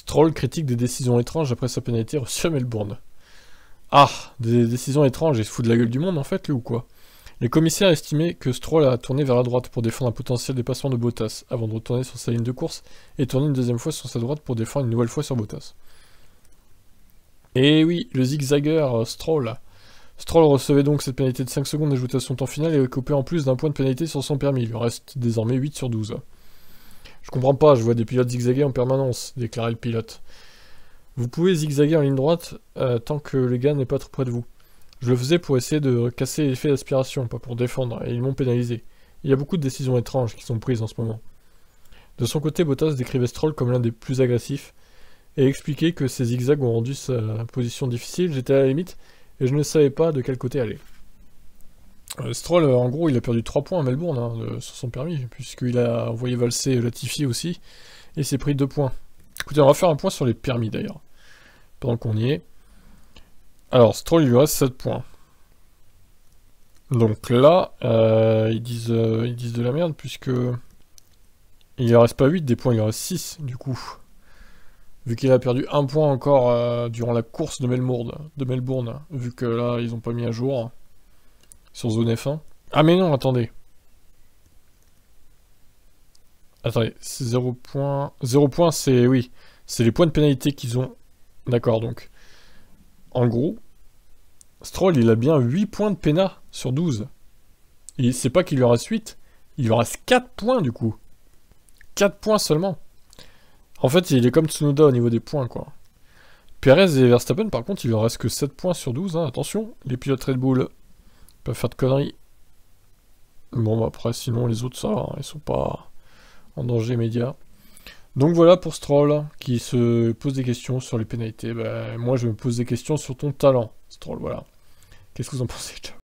Stroll critique des décisions étranges après sa pénalité reçue à Melbourne. Ah, des décisions étranges, il se fout de la gueule du monde en fait, lui ou quoi Les commissaires estimaient que Stroll a tourné vers la droite pour défendre un potentiel dépassement de Bottas, avant de retourner sur sa ligne de course et tourner une deuxième fois sur sa droite pour défendre une nouvelle fois sur Bottas. Et eh oui, le zigzagueur euh, Stroll. Stroll recevait donc cette pénalité de 5 secondes ajoutée à son temps final et occupait en plus d'un point de pénalité sur son permis. Il lui reste désormais 8 sur 12. Je comprends pas, je vois des pilotes zigzaguer en permanence, déclarait le pilote. Vous pouvez zigzaguer en ligne droite euh, tant que le gars n'est pas trop près de vous. Je le faisais pour essayer de casser l'effet d'aspiration, pas pour défendre, et ils m'ont pénalisé. Il y a beaucoup de décisions étranges qui sont prises en ce moment. De son côté, Bottas décrivait Stroll comme l'un des plus agressifs, et expliquait que ses zigzags ont rendu sa position difficile, j'étais à la limite, et je ne savais pas de quel côté aller. Euh, Stroll, euh, en gros, il a perdu 3 points à Melbourne hein, euh, sur son permis, puisqu'il a envoyé valser Latifi aussi, et s'est pris 2 points. Écoutez, on va faire un point sur les permis d'ailleurs, pendant qu'on y est. Alors, Stroll, il lui reste 7 points. Donc là, ils, disent, ils disent de la merde, puisque il reste pas 8 des points, il reste 6 du coup. Vu qu'il a perdu un point encore durant la course de Melbourne, de Melbourne, vu que là ils n'ont pas mis à jour. Sur Zone F1 Ah mais non, attendez. Attendez, 0 points... 0 points, c'est... Oui, c'est les points de pénalité qu'ils ont. D'accord, donc. En gros, Stroll, il a bien 8 points de pénal sur 12. Et c'est pas qu'il lui reste 8, il lui reste 4 points du coup. 4 points seulement. En fait, il est comme Tsunoda au niveau des points, quoi. Perez et Verstappen, par contre, il leur reste que 7 points sur 12. Hein. Attention, les pilotes Red Bull pas faire de conneries. Bon, bah, après, sinon, les autres, ça, hein, ils sont pas en danger immédiat. Donc voilà pour Stroll, qui se pose des questions sur les pénalités. Ben, moi, je me pose des questions sur ton talent, Stroll, voilà. Qu'est-ce que vous en pensez